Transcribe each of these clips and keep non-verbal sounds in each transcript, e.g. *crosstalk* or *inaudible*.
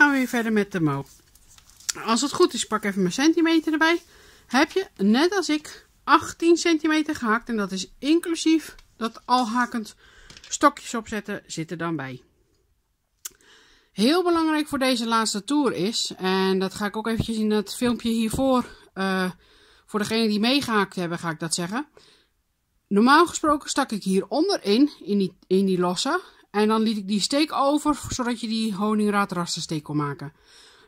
gaan we weer verder met de mouw. Als het goed is, pak even mijn centimeter erbij. Heb je, net als ik, 18 centimeter gehaakt. En dat is inclusief dat alhakend stokjes opzetten zit er dan bij. Heel belangrijk voor deze laatste toer is, en dat ga ik ook eventjes in het filmpje hiervoor, eh, voor degenen die meegehaakt hebben, ga ik dat zeggen. Normaal gesproken stak ik hieronder in, in die, in die losse. En dan liet ik die steek over, zodat je die steek kon maken.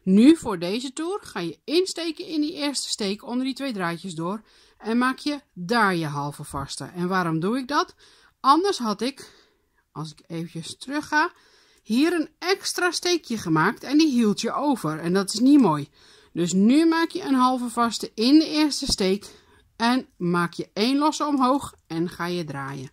Nu, voor deze toer, ga je insteken in die eerste steek onder die twee draadjes door. En maak je daar je halve vaste. En waarom doe ik dat? Anders had ik, als ik eventjes terug ga, hier een extra steekje gemaakt en die hield je over. En dat is niet mooi. Dus nu maak je een halve vaste in de eerste steek en maak je één losse omhoog en ga je draaien.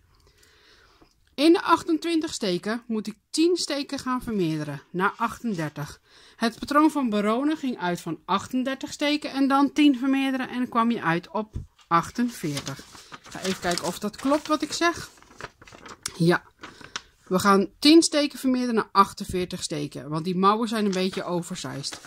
In de 28 steken moet ik 10 steken gaan vermeerderen naar 38. Het patroon van Barone ging uit van 38 steken en dan 10 vermeerderen en kwam je uit op 48. Ik ga even kijken of dat klopt wat ik zeg. Ja, we gaan 10 steken vermeerderen naar 48 steken, want die mouwen zijn een beetje oversized.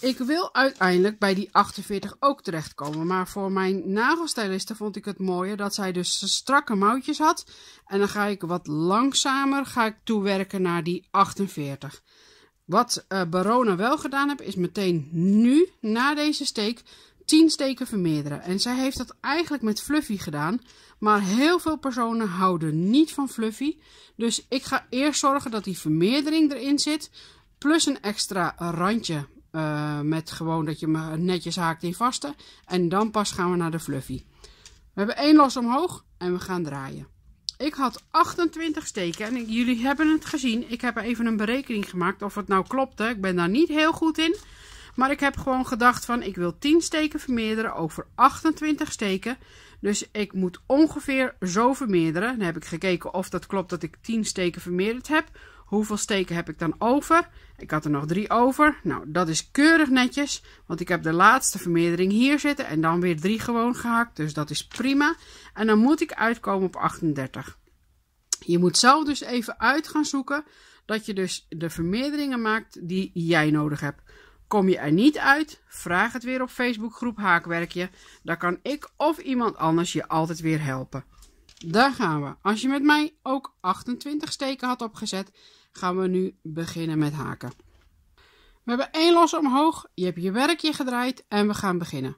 Ik wil uiteindelijk bij die 48 ook terechtkomen. Maar voor mijn nagelstyliste vond ik het mooier dat zij dus strakke mouwtjes had. En dan ga ik wat langzamer ga ik toewerken naar die 48. Wat eh, Barona wel gedaan heeft, is meteen nu, na deze steek, 10 steken vermeerderen. En zij heeft dat eigenlijk met Fluffy gedaan. Maar heel veel personen houden niet van Fluffy. Dus ik ga eerst zorgen dat die vermeerdering erin zit. Plus een extra randje eh, met gewoon dat je me netjes haakt in vaste. En dan pas gaan we naar de fluffy. We hebben één los omhoog en we gaan draaien. Ik had 28 steken en jullie hebben het gezien. Ik heb even een berekening gemaakt of het nou klopte. Ik ben daar niet heel goed in. Maar ik heb gewoon gedacht van ik wil 10 steken vermeerderen over 28 steken. Dus ik moet ongeveer zo vermeerderen. Dan heb ik gekeken of dat klopt dat ik 10 steken vermeerderd heb. Hoeveel steken heb ik dan over? Ik had er nog drie over. Nou, dat is keurig netjes, want ik heb de laatste vermeerdering hier zitten en dan weer drie gewoon gehakt. Dus dat is prima. En dan moet ik uitkomen op 38. Je moet zelf dus even uit gaan zoeken dat je dus de vermeerderingen maakt die jij nodig hebt. Kom je er niet uit? Vraag het weer op Facebookgroep Haakwerkje. Daar kan ik of iemand anders je altijd weer helpen. Daar gaan we. Als je met mij ook 28 steken had opgezet, gaan we nu beginnen met haken. We hebben één los omhoog, je hebt je werkje gedraaid en we gaan beginnen.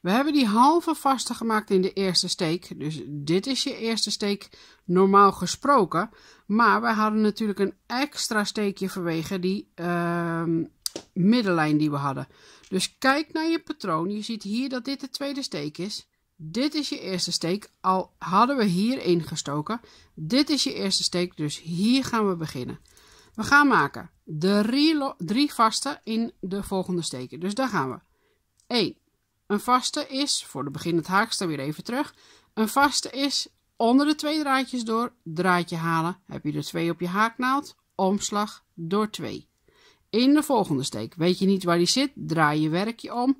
We hebben die halve vaste gemaakt in de eerste steek, dus dit is je eerste steek normaal gesproken. Maar we hadden natuurlijk een extra steekje vanwege die uh, middenlijn die we hadden. Dus kijk naar je patroon, je ziet hier dat dit de tweede steek is. Dit is je eerste steek, al hadden we hier ingestoken. Dit is je eerste steek, dus hier gaan we beginnen. We gaan maken drie, drie vaste in de volgende steken. Dus daar gaan we. 1. Een vaste is, voor de beginnend haakster weer even terug. Een vaste is onder de twee draadjes door, draadje halen. Heb je er twee op je haaknaald, omslag door 2. In de volgende steek, weet je niet waar die zit, draai je werkje om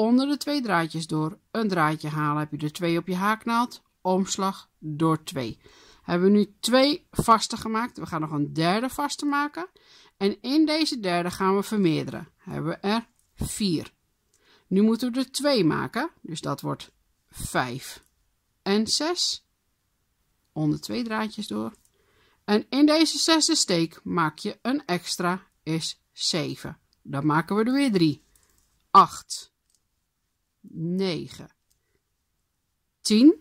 onder de twee draadjes door een draadje halen. Heb je er twee op je haaknaald, omslag door twee. Hebben we nu twee vaste gemaakt. We gaan nog een derde vaste maken. En in deze derde gaan we vermeerderen. Hebben we er vier. Nu moeten we er twee maken. Dus dat wordt vijf en zes. Onder twee draadjes door. En in deze zesde steek maak je een extra, is 7. Dan maken we er weer 3. 8. 9. 10.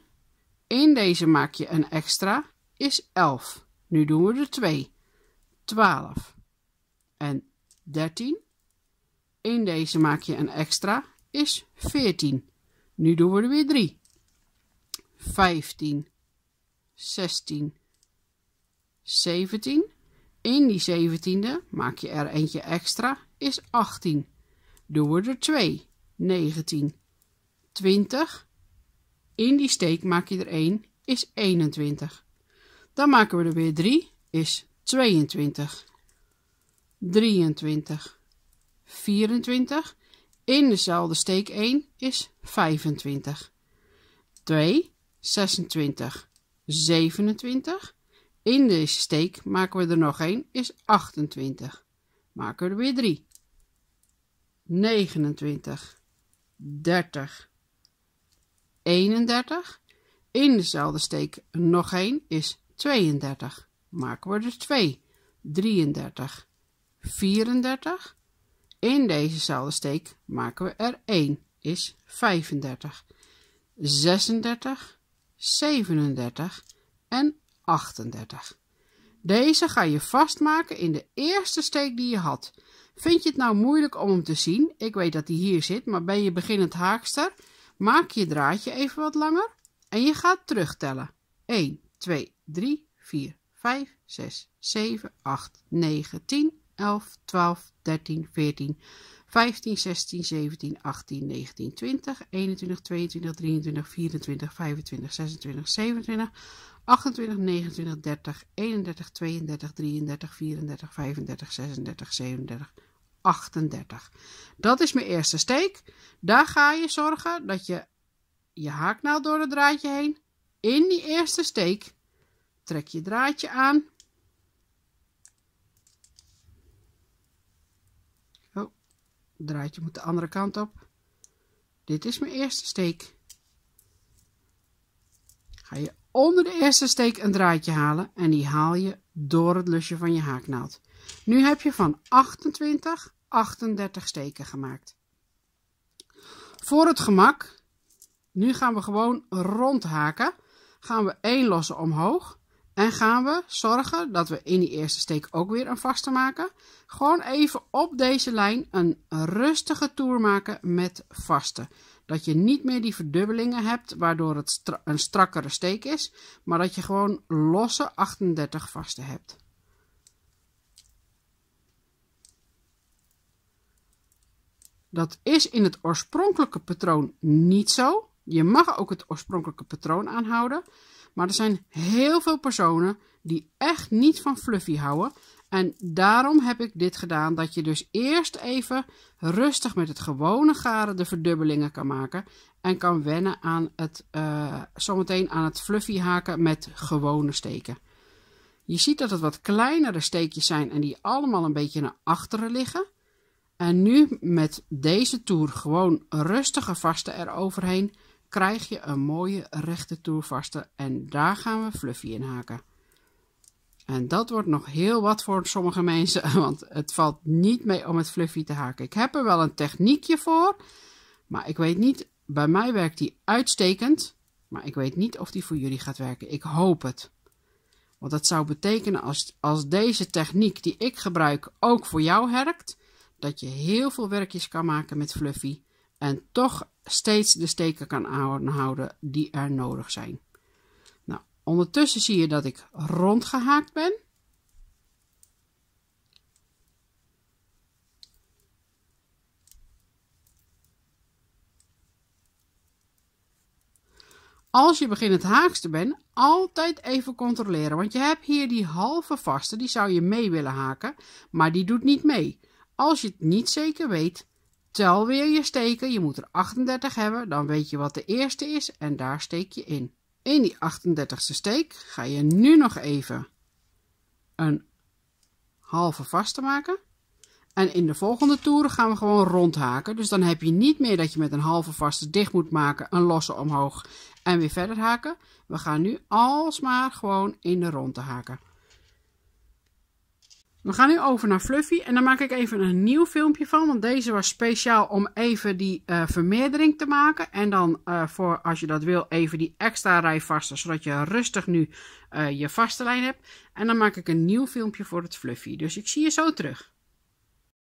In deze maak je een extra, is 11. Nu doen we er 2. 12. En 13. In deze maak je een extra, is 14. Nu doen we er weer 3. 15. 16. 17. In die 17e maak je er eentje extra, is 18. Doen we er 2. 19. 20. In die steek maak je er 1, is 21. Dan maken we er weer 3, is 22. 23. 24. In dezelfde steek 1 is 25. 2, 26, 27. In deze steek maken we er nog 1, is 28. Maken we er weer 3. 29, 30, 31. In dezelfde steek nog één is 32. Maken we er 2. 33. 34. In dezezelfde steek maken we er 1. Is 35. 36. 37 en 38. Deze ga je vastmaken in de eerste steek die je had. Vind je het nou moeilijk om hem te zien? Ik weet dat hij hier zit, maar ben je beginnend haakster... Maak je draadje even wat langer en je gaat terugtellen. 1, 2, 3, 4, 5, 6, 7, 8, 9, 10, 11, 12, 13, 14, 15, 16, 17, 18, 19, 20, 21, 22, 23, 24, 25, 26, 27, 28, 29, 30, 31, 32, 33, 34, 35, 36, 37, 38. Dat is mijn eerste steek. Daar ga je zorgen dat je je haaknaald door het draadje heen. In die eerste steek trek je draadje aan. Oh, draadje moet de andere kant op. Dit is mijn eerste steek. Ga je onder de eerste steek een draadje halen en die haal je door het lusje van je haaknaald. Nu heb je van 28 38 steken gemaakt. Voor het gemak, nu gaan we gewoon rondhaken, gaan we 1 losse omhoog en gaan we zorgen dat we in die eerste steek ook weer een vaste maken. Gewoon even op deze lijn een rustige toer maken met vaste. Dat je niet meer die verdubbelingen hebt, waardoor het een strakkere steek is, maar dat je gewoon losse 38 vaste hebt. Dat is in het oorspronkelijke patroon niet zo. Je mag ook het oorspronkelijke patroon aanhouden. Maar er zijn heel veel personen die echt niet van fluffy houden. En daarom heb ik dit gedaan, dat je dus eerst even rustig met het gewone garen de verdubbelingen kan maken. En kan wennen aan het, uh, zometeen aan het fluffy haken met gewone steken. Je ziet dat het wat kleinere steekjes zijn en die allemaal een beetje naar achteren liggen. En nu met deze toer gewoon rustige vaste eroverheen, krijg je een mooie rechte toer en daar gaan we fluffy in haken. En dat wordt nog heel wat voor sommige mensen, *laughs* want het valt niet mee om het fluffy te haken. Ik heb er wel een techniekje voor, maar ik weet niet, bij mij werkt die uitstekend, maar ik weet niet of die voor jullie gaat werken. Ik hoop het. Want dat zou betekenen als, als deze techniek die ik gebruik ook voor jou werkt, dat je heel veel werkjes kan maken met Fluffy en toch steeds de steken kan aanhouden die er nodig zijn. Nou, ondertussen zie je dat ik rondgehaakt ben. Als je het haakster bent, altijd even controleren. Want je hebt hier die halve vaste, die zou je mee willen haken, maar die doet niet mee. Als je het niet zeker weet, tel weer je steken. Je moet er 38 hebben, dan weet je wat de eerste is en daar steek je in. In die 38ste steek ga je nu nog even een halve vaste maken. En in de volgende toeren gaan we gewoon rondhaken. Dus dan heb je niet meer dat je met een halve vaste dicht moet maken, een losse omhoog en weer verder haken. We gaan nu alsmaar gewoon in de rondte haken. We gaan nu over naar Fluffy en daar maak ik even een nieuw filmpje van. Want deze was speciaal om even die eh, vermeerdering te maken. En dan eh, voor als je dat wil even die extra rij vaste, Zodat je rustig nu eh, je vaste lijn hebt. En dan maak ik een nieuw filmpje voor het Fluffy. Dus ik zie je zo terug.